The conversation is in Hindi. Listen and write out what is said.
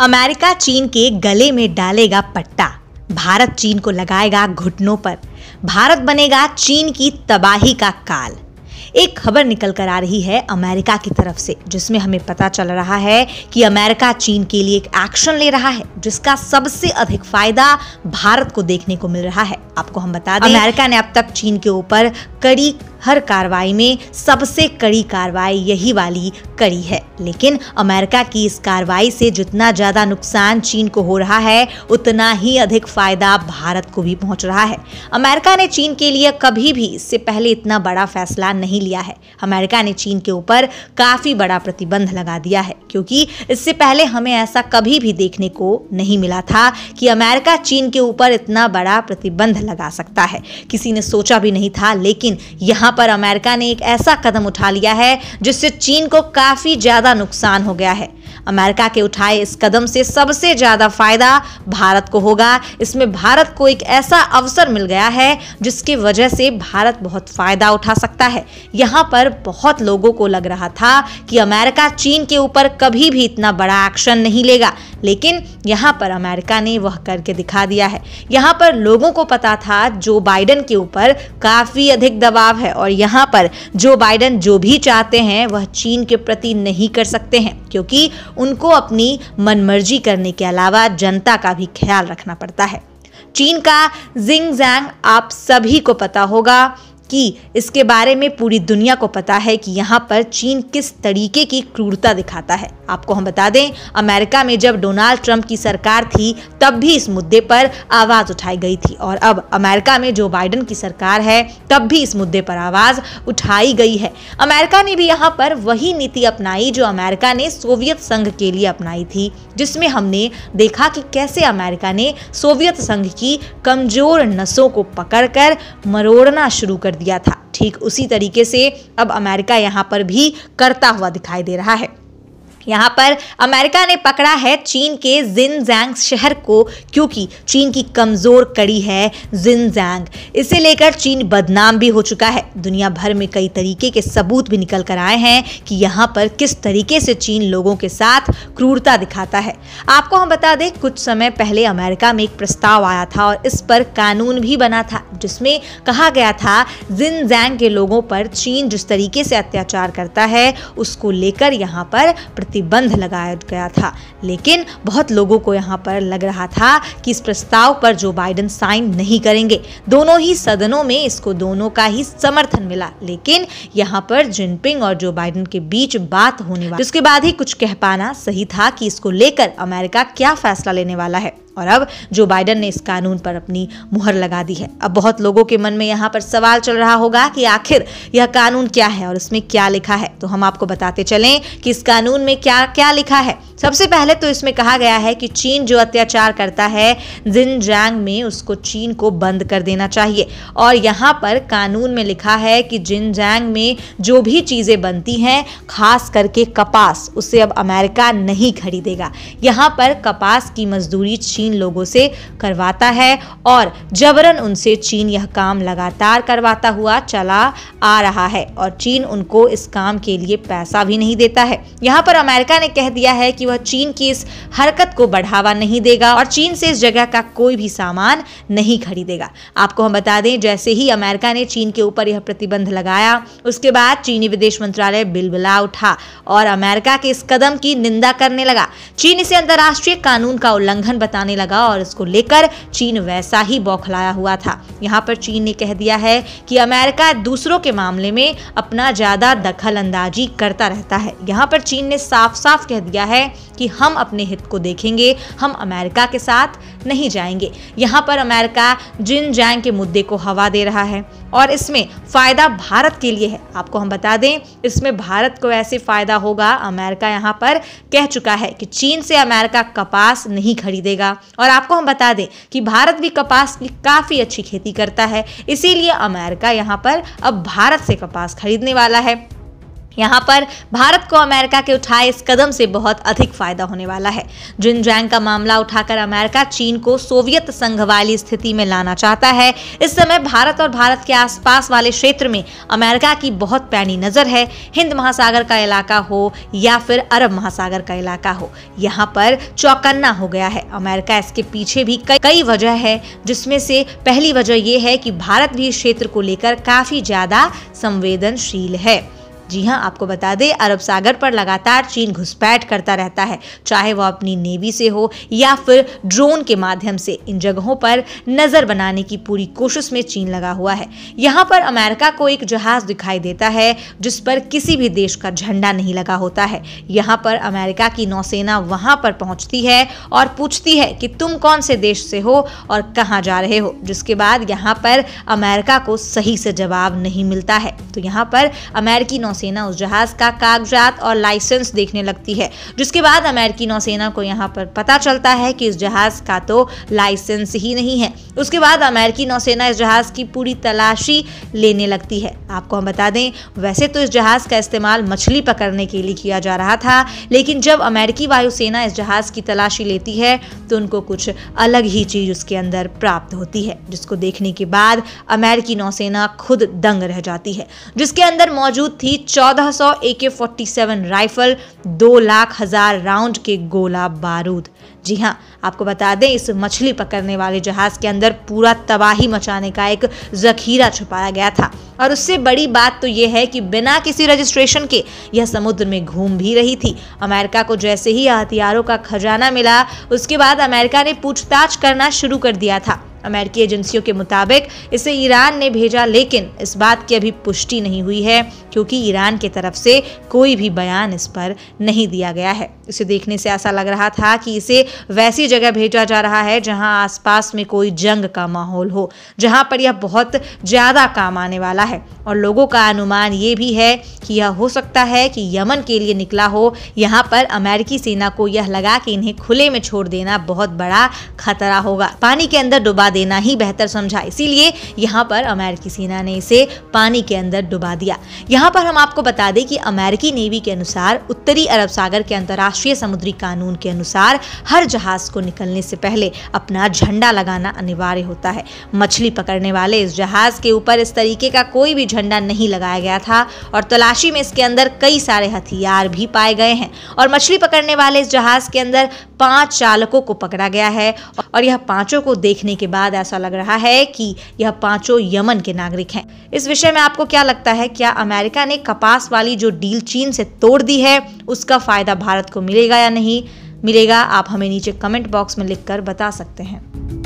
अमेरिका चीन के गले में डालेगा पट्टा भारत चीन को लगाएगा घुटनों पर भारत बनेगा चीन की तबाही का काल एक खबर निकल कर आ रही है अमेरिका की तरफ से जिसमें हमें पता चल रहा है कि अमेरिका चीन के लिए एक एक्शन ले रहा है जिसका सबसे अधिक फायदा भारत को देखने को मिल रहा है आपको हम बता दें अमेरिका ने अब तक चीन के ऊपर कड़ी हर कार्रवाई में सबसे कड़ी कार्रवाई यही वाली कड़ी है लेकिन अमेरिका की इस कार्रवाई से जितना ज़्यादा नुकसान चीन को हो रहा है उतना ही अधिक फायदा भारत को भी पहुंच रहा है अमेरिका ने चीन के लिए कभी भी इससे पहले इतना बड़ा फैसला नहीं लिया है अमेरिका ने चीन के ऊपर काफ़ी बड़ा प्रतिबंध लगा दिया है क्योंकि इससे पहले हमें ऐसा कभी भी देखने को नहीं मिला था कि अमेरिका चीन के ऊपर इतना बड़ा प्रतिबंध लगा सकता है किसी ने सोचा भी नहीं था लेकिन यहाँ यहाँ पर अमेरिका ने एक ऐसा कदम उठा लिया है जिससे चीन को काफ़ी ज़्यादा नुकसान हो गया है अमेरिका के उठाए इस कदम से सबसे ज़्यादा फायदा भारत को होगा इसमें भारत को एक ऐसा अवसर मिल गया है जिसकी वजह से भारत बहुत फ़ायदा उठा सकता है यहाँ पर बहुत लोगों को लग रहा था कि अमेरिका चीन के ऊपर कभी भी इतना बड़ा एक्शन नहीं लेगा लेकिन यहाँ पर अमेरिका ने वह करके दिखा दिया है यहाँ पर लोगों को पता था जो बाइडन के ऊपर काफ़ी अधिक दबाव है और यहाँ पर जो बाइडन जो भी चाहते हैं वह चीन के प्रति नहीं कर सकते हैं क्योंकि उनको अपनी मनमर्जी करने के अलावा जनता का भी ख्याल रखना पड़ता है चीन का जिंग जैंग आप सभी को पता होगा कि इसके बारे में पूरी दुनिया को पता है कि यहाँ पर चीन किस तरीके की क्रूरता दिखाता है आपको हम बता दें अमेरिका में जब डोनाल्ड ट्रंप की सरकार थी तब भी इस मुद्दे पर आवाज़ उठाई गई थी और अब अमेरिका में जो बाइडन की सरकार है तब भी इस मुद्दे पर आवाज़ उठाई गई है अमेरिका ने भी यहाँ पर वही नीति अपनाई जो अमेरिका ने सोवियत संघ के लिए अपनाई थी जिसमें हमने देखा कि कैसे अमेरिका ने सोवियत संघ की कमज़ोर नसों को पकड़ मरोड़ना शुरू कर दिया था ठीक उसी तरीके से अब अमेरिका यहाँ पर भी करता हुआ दिखाई दे रहा है यहाँ पर अमेरिका ने पकड़ा है चीन के जिनजैंग शहर को क्योंकि चीन की कमज़ोर कड़ी है जिनजैंग इसे लेकर चीन बदनाम भी हो चुका है दुनिया भर में कई तरीके के सबूत भी निकल कर आए हैं कि यहाँ पर किस तरीके से चीन लोगों के साथ क्रूरता दिखाता है आपको हम बता दें कुछ समय पहले अमेरिका में एक प्रस्ताव आया था और इस पर कानून भी बना था जिसमें कहा गया था जिनजैंग के लोगों पर चीन जिस तरीके से अत्याचार करता है उसको लेकर यहाँ पर प्रति प्रतिबंध लगाया गया था लेकिन बहुत लोगों को यहाँ पर लग रहा था कि इस प्रस्ताव पर जो बाइडन साइन नहीं करेंगे दोनों ही सदनों में इसको दोनों का ही समर्थन मिला लेकिन यहाँ पर जिनपिंग और जो बाइडन के बीच बात होने वाली उसके बाद ही कुछ कह पाना सही था कि इसको लेकर अमेरिका क्या फैसला लेने वाला है और अब जो बाइडन ने इस कानून पर अपनी मुहर लगा दी है अब बहुत लोगों के मन में यहाँ पर सवाल चल रहा होगा कि आखिर यह कानून क्या है और इसमें क्या लिखा है तो हम आपको बताते चलें कि इस कानून में क्या क्या लिखा है सबसे पहले तो इसमें कहा गया है कि चीन जो अत्याचार करता है जिनजांग में उसको चीन को बंद कर देना चाहिए और यहाँ पर कानून में लिखा है कि जिनजांग में जो भी चीज़ें बनती हैं खास करके कपास उसे अब अमेरिका नहीं खरीदेगा यहाँ पर कपास की मजदूरी चीन लोगों से करवाता है और जबरन उनसे चीन यह काम लगातार करवाता हुआ चला आ रहा है और चीन उनको इस काम के लिए पैसा भी नहीं देता है यहाँ पर अमेरिका ने कह दिया है कि वह चीन की इस हरकत को बढ़ावा नहीं देगा और चीन से इस जगह का कोई भी सामान नहीं खरीदेगा आपको हम बता दें जैसे ही अमेरिका ने चीन के ऊपर यह प्रतिबंध लगाया उसके बाद चीनी विदेश मंत्रालय बिलबिला उठा और अमेरिका के इस कदम की निंदा करने लगा चीन इसे अंतर्राष्ट्रीय कानून का उल्लंघन बताने लगा और इसको लेकर चीन वैसा ही बौखलाया हुआ था यहाँ पर चीन ने कह दिया है कि अमेरिका दूसरों के मामले में अपना ज़्यादा दखल अंदाजी करता रहता है यहाँ पर चीन ने साफ साफ कह दिया है कि हम अपने हित को देखेंगे हम अमेरिका के साथ नहीं जाएंगे यहाँ पर अमेरिका जिन जैंग के मुद्दे को हवा दे रहा है और इसमें फ़ायदा भारत के लिए है आपको हम बता दें इसमें भारत को ऐसे फ़ायदा होगा अमेरिका यहाँ पर कह चुका है कि चीन से अमेरिका कपास नहीं खरीदेगा और आपको हम बता दें कि भारत भी कपास की काफ़ी अच्छी खेती करता है इसीलिए अमेरिका यहाँ पर अब भारत से कपास खरीदने वाला है यहाँ पर भारत को अमेरिका के उठाए इस कदम से बहुत अधिक फायदा होने वाला है जिनजैंग का मामला उठाकर अमेरिका चीन को सोवियत संघ वाली स्थिति में लाना चाहता है इस समय भारत और भारत के आसपास वाले क्षेत्र में अमेरिका की बहुत पैनी नजर है हिंद महासागर का इलाका हो या फिर अरब महासागर का इलाका हो यहाँ पर चौकन्ना हो गया है अमेरिका इसके पीछे भी कई कई वजह है जिसमें से पहली वजह यह है कि भारत भी इस क्षेत्र को लेकर काफी ज्यादा संवेदनशील है जी हाँ आपको बता दें अरब सागर पर लगातार चीन घुसपैठ करता रहता है चाहे वह अपनी नेवी से हो या फिर ड्रोन के माध्यम से इन जगहों पर नज़र बनाने की पूरी कोशिश में चीन लगा हुआ है यहाँ पर अमेरिका को एक जहाज दिखाई देता है जिस पर किसी भी देश का झंडा नहीं लगा होता है यहाँ पर अमेरिका की नौसेना वहाँ पर पहुँचती है और पूछती है कि तुम कौन से देश से हो और कहाँ जा रहे हो जिसके बाद यहाँ पर अमेरिका को सही से जवाब नहीं मिलता है तो यहाँ पर अमेरिकी नौसेना नौसेना उस जहाज का कागजात और लाइसेंस देखने लगती है जिसके बाद अमेरिकी नौसेना को यहाँ पर पता चलता है कि इस जहाज का तो लाइसेंस ही नहीं है उसके बाद अमेरिकी नौसेना इस जहाज की पूरी तलाशी लेने लगती है आपको हम बता दें वैसे तो इस जहाज का इस्तेमाल मछली पकड़ने के लिए किया जा रहा था लेकिन जब अमेरिकी वायुसेना इस जहाज की तलाशी लेती है तो उनको कुछ अलग ही चीज उसके अंदर प्राप्त होती है जिसको देखने के बाद अमेरिकी नौसेना खुद दंग रह जाती है जिसके अंदर मौजूद थी चौदह सौ ए के फोर्टी सेवन राइफल दो लाख हजार राउंड के गोला बारूद जी हाँ आपको बता दें इस मछली पकड़ने वाले जहाज के अंदर पूरा तबाही मचाने का एक जखीरा छुपाया गया था और उससे बड़ी बात तो यह है कि बिना किसी रजिस्ट्रेशन के यह समुद्र में घूम भी रही थी अमेरिका को जैसे ही हथियारों का खजाना मिला उसके बाद अमेरिका ने पूछताछ करना शुरू कर दिया था अमेरिकी एजेंसियों के मुताबिक इसे ईरान ने भेजा लेकिन इस बात की अभी पुष्टि नहीं हुई है क्योंकि ईरान की तरफ से कोई भी बयान इस पर नहीं दिया गया है इसे देखने से ऐसा लग रहा था कि इसे वैसी जगह भेजा जा रहा है जहां आसपास में कोई जंग का माहौल हो जहां पर यह बहुत ज़्यादा काम आने वाला है और लोगों का अनुमान ये भी है कि यह हो सकता है कि यमन के लिए निकला हो यहाँ पर अमेरिकी सेना को यह लगा कि इन्हें खुले में छोड़ देना बहुत बड़ा खतरा होगा पानी के अंदर डुबा डुबा देना ही बेहतर समझा इसीलिए यहाँ पर अमेरिकी सेना ने इसे पानी के अंदर डुबा दिया यहाँ पर हम आपको बता दें कि अमेरिकी नेवी के अनुसार उत्तरी अरब सागर के अंतर्राष्ट्रीय समुद्री कानून के अनुसार हर जहाज को निकलने से पहले अपना झंडा लगाना अनिवार्य होता है मछली पकड़ने वाले इस जहाज के ऊपर इस तरीके का कोई भी झंडा नहीं लगाया गया था और तलाशी में इसके अंदर कई सारे हथियार भी पाए गए हैं और मछली पकड़ने वाले इस जहाज के अंदर पांच चालकों को पकड़ा गया है और यह पांचों को देखने के बाद बाद ऐसा लग रहा है कि यह पांचों यमन के नागरिक हैं इस विषय में आपको क्या लगता है क्या अमेरिका ने कपास वाली जो डील चीन से तोड़ दी है उसका फायदा भारत को मिलेगा या नहीं मिलेगा आप हमें नीचे कमेंट बॉक्स में लिखकर बता सकते हैं